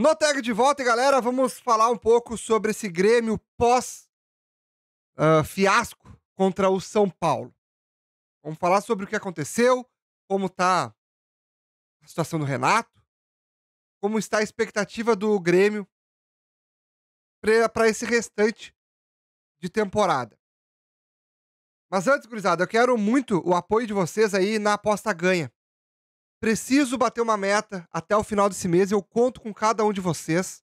No tag de volta, galera, vamos falar um pouco sobre esse Grêmio pós-fiasco ah, uh, contra o São Paulo. Vamos falar sobre o que aconteceu, como tá a situação do Renato, como está a expectativa do Grêmio para esse restante de temporada. Mas antes, gurizada, eu quero muito o apoio de vocês aí na aposta ganha. Preciso bater uma meta até o final desse mês. Eu conto com cada um de vocês.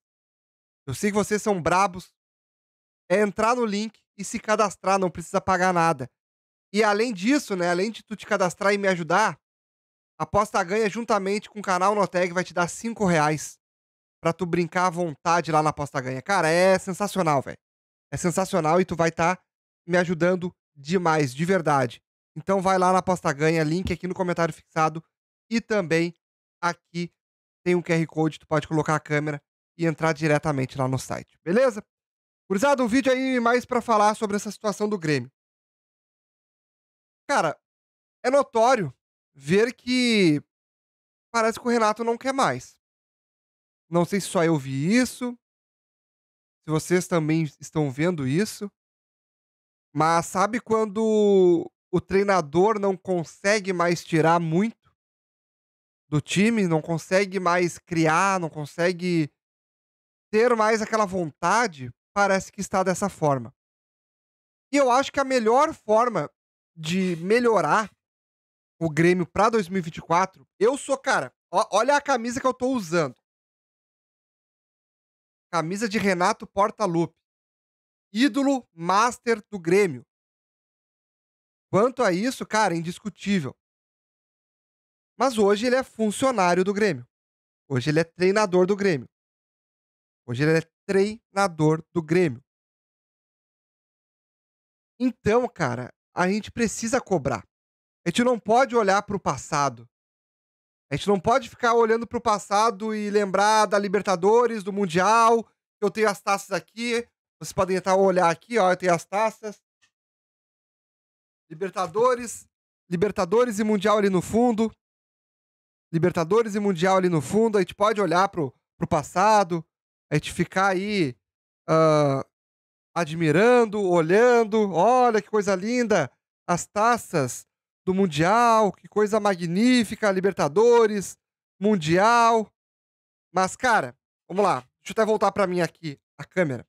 Eu sei que vocês são brabos. É entrar no link e se cadastrar, não precisa pagar nada. E além disso, né, além de tu te cadastrar e me ajudar, a aposta ganha juntamente com o canal Noteg vai te dar 5 reais pra tu brincar à vontade lá na aposta ganha. Cara, é sensacional, velho. É sensacional e tu vai estar tá me ajudando demais, de verdade. Então vai lá na aposta ganha, link aqui no comentário fixado e também aqui tem um QR Code, tu pode colocar a câmera e entrar diretamente lá no site, beleza? Curizado, um vídeo aí mais para falar sobre essa situação do Grêmio. Cara, é notório ver que parece que o Renato não quer mais. Não sei se só eu vi isso, se vocês também estão vendo isso, mas sabe quando o treinador não consegue mais tirar muito? do time, não consegue mais criar, não consegue ter mais aquela vontade, parece que está dessa forma. E eu acho que a melhor forma de melhorar o Grêmio para 2024, eu sou, cara, ó, olha a camisa que eu tô usando. Camisa de Renato Portaluppi. Ídolo master do Grêmio. Quanto a isso, cara, é indiscutível. Mas hoje ele é funcionário do Grêmio. Hoje ele é treinador do Grêmio. Hoje ele é treinador do Grêmio. Então, cara, a gente precisa cobrar. A gente não pode olhar para o passado. A gente não pode ficar olhando para o passado e lembrar da Libertadores, do Mundial. Eu tenho as taças aqui. Vocês podem tentar olhar aqui, ó. Eu tenho as taças. Libertadores, Libertadores e Mundial ali no fundo. Libertadores e Mundial ali no fundo, a gente pode olhar pro, pro passado, a gente ficar aí uh, admirando, olhando, olha que coisa linda, as taças do Mundial, que coisa magnífica, Libertadores, Mundial. Mas, cara, vamos lá, deixa eu até voltar para mim aqui, a câmera.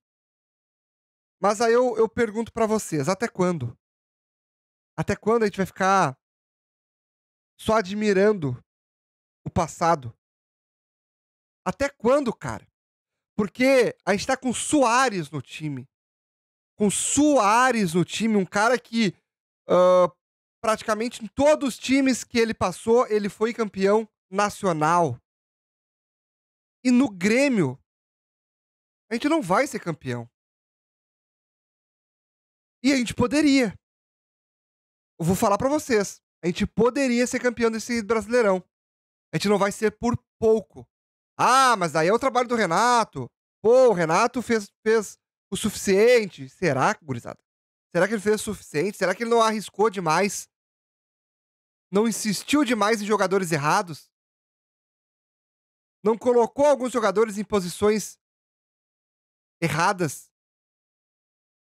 Mas aí eu, eu pergunto para vocês, até quando? Até quando a gente vai ficar só admirando o passado? Até quando, cara? Porque a gente tá com Soares no time. Com Soares no time, um cara que uh, praticamente em todos os times que ele passou, ele foi campeão nacional. E no Grêmio, a gente não vai ser campeão. E a gente poderia. Eu vou falar para vocês. A gente poderia ser campeão desse Brasileirão. A gente não vai ser por pouco. Ah, mas daí é o trabalho do Renato. Pô, o Renato fez, fez o suficiente. Será, gurizada? Será que ele fez o suficiente? Será que ele não arriscou demais? Não insistiu demais em jogadores errados? Não colocou alguns jogadores em posições erradas?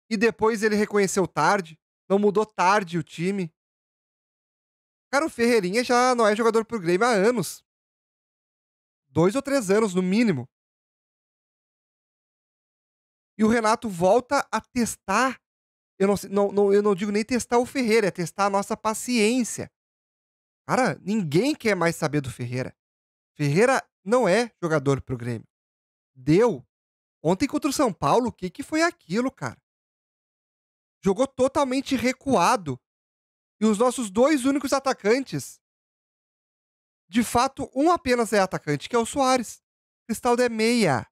E depois ele reconheceu tarde? Não mudou tarde o time? Cara, o Ferreirinha já não é jogador pro Grêmio há anos. Dois ou três anos, no mínimo. E o Renato volta a testar. Eu não, não, não, eu não digo nem testar o Ferreira, é testar a nossa paciência. Cara, ninguém quer mais saber do Ferreira. Ferreira não é jogador pro Grêmio. Deu. Ontem contra o São Paulo, o que, que foi aquilo, cara? Jogou totalmente recuado e os nossos dois únicos atacantes, de fato, um apenas é atacante, que é o Soares. Cristaldo é meia.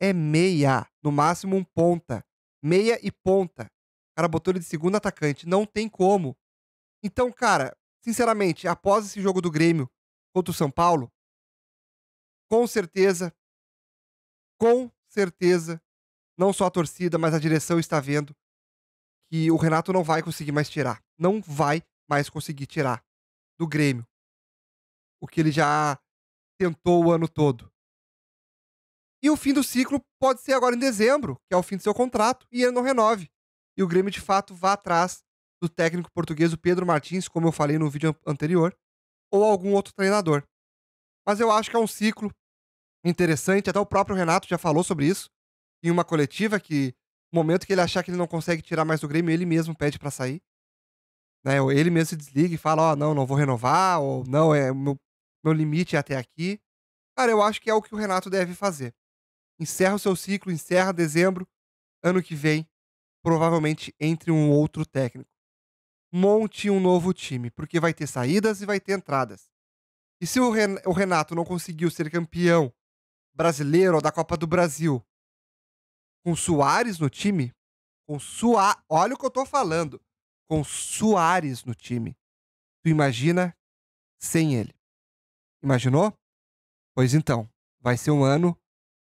É meia. No máximo um ponta. Meia e ponta. O cara botou ele de segundo atacante. Não tem como. Então, cara, sinceramente, após esse jogo do Grêmio contra o São Paulo, com certeza, com certeza, não só a torcida, mas a direção está vendo que o Renato não vai conseguir mais tirar. Não vai mais conseguir tirar do Grêmio o que ele já tentou o ano todo. E o fim do ciclo pode ser agora em dezembro, que é o fim do seu contrato, e ele não renove. E o Grêmio de fato vá atrás do técnico português o Pedro Martins, como eu falei no vídeo anterior, ou algum outro treinador. Mas eu acho que é um ciclo interessante, até o próprio Renato já falou sobre isso em uma coletiva que no momento que ele achar que ele não consegue tirar mais do Grêmio, ele mesmo pede para sair né, ele mesmo se desliga e fala, ó, oh, não, não vou renovar, ou não, é meu, meu limite é até aqui. Cara, eu acho que é o que o Renato deve fazer. Encerra o seu ciclo, encerra dezembro, ano que vem, provavelmente entre um outro técnico. Monte um novo time, porque vai ter saídas e vai ter entradas. E se o Renato não conseguiu ser campeão brasileiro ou da Copa do Brasil com Soares no time, com Soares, olha o que eu tô falando com Soares no time. Tu imagina sem ele. Imaginou? Pois então, vai ser um ano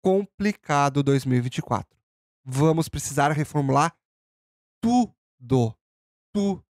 complicado 2024. Vamos precisar reformular tudo. Tudo.